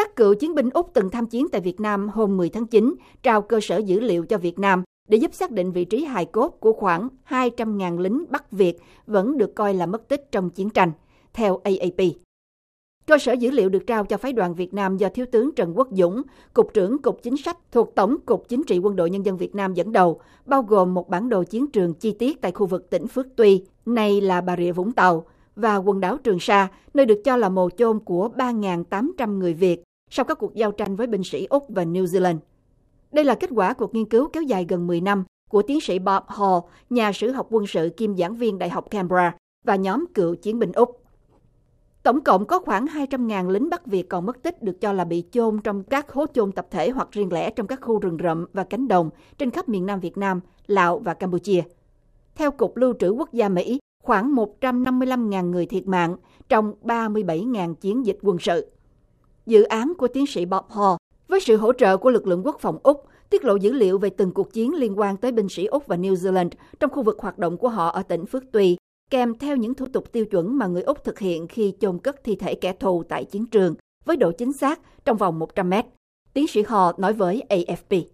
Các cựu chiến binh Úc từng tham chiến tại Việt Nam hôm 10 tháng 9 trao cơ sở dữ liệu cho Việt Nam để giúp xác định vị trí hài cốt của khoảng 200.000 lính Bắc Việt vẫn được coi là mất tích trong chiến tranh, theo AAP. Cơ sở dữ liệu được trao cho phái đoàn Việt Nam do Thiếu tướng Trần Quốc Dũng, Cục trưởng Cục Chính sách thuộc Tổng Cục Chính trị Quân đội Nhân dân Việt Nam dẫn đầu, bao gồm một bản đồ chiến trường chi tiết tại khu vực tỉnh Phước Tuy, nay là Bà Rịa Vũng Tàu, và quần đảo Trường Sa, nơi được cho là mồ chôn của 3.800 người Việt sau các cuộc giao tranh với binh sĩ Úc và New Zealand. Đây là kết quả cuộc nghiên cứu kéo dài gần 10 năm của tiến sĩ Bob Hall, nhà sử học quân sự kiêm giảng viên Đại học Canberra và nhóm cựu chiến binh Úc. Tổng cộng có khoảng 200.000 lính Bắc Việt còn mất tích được cho là bị chôn trong các hố chôn tập thể hoặc riêng lẻ trong các khu rừng rậm và cánh đồng trên khắp miền Nam Việt Nam, Lào và Campuchia. Theo Cục Lưu trữ Quốc gia Mỹ, khoảng 155.000 người thiệt mạng trong 37.000 chiến dịch quân sự dự án của tiến sĩ Bob Hall với sự hỗ trợ của lực lượng quốc phòng Úc tiết lộ dữ liệu về từng cuộc chiến liên quan tới binh sĩ Úc và New Zealand trong khu vực hoạt động của họ ở tỉnh Phước Tuy, kèm theo những thủ tục tiêu chuẩn mà người Úc thực hiện khi chôn cất thi thể kẻ thù tại chiến trường với độ chính xác trong vòng 100 mét. Tiến sĩ Hò nói với AFP.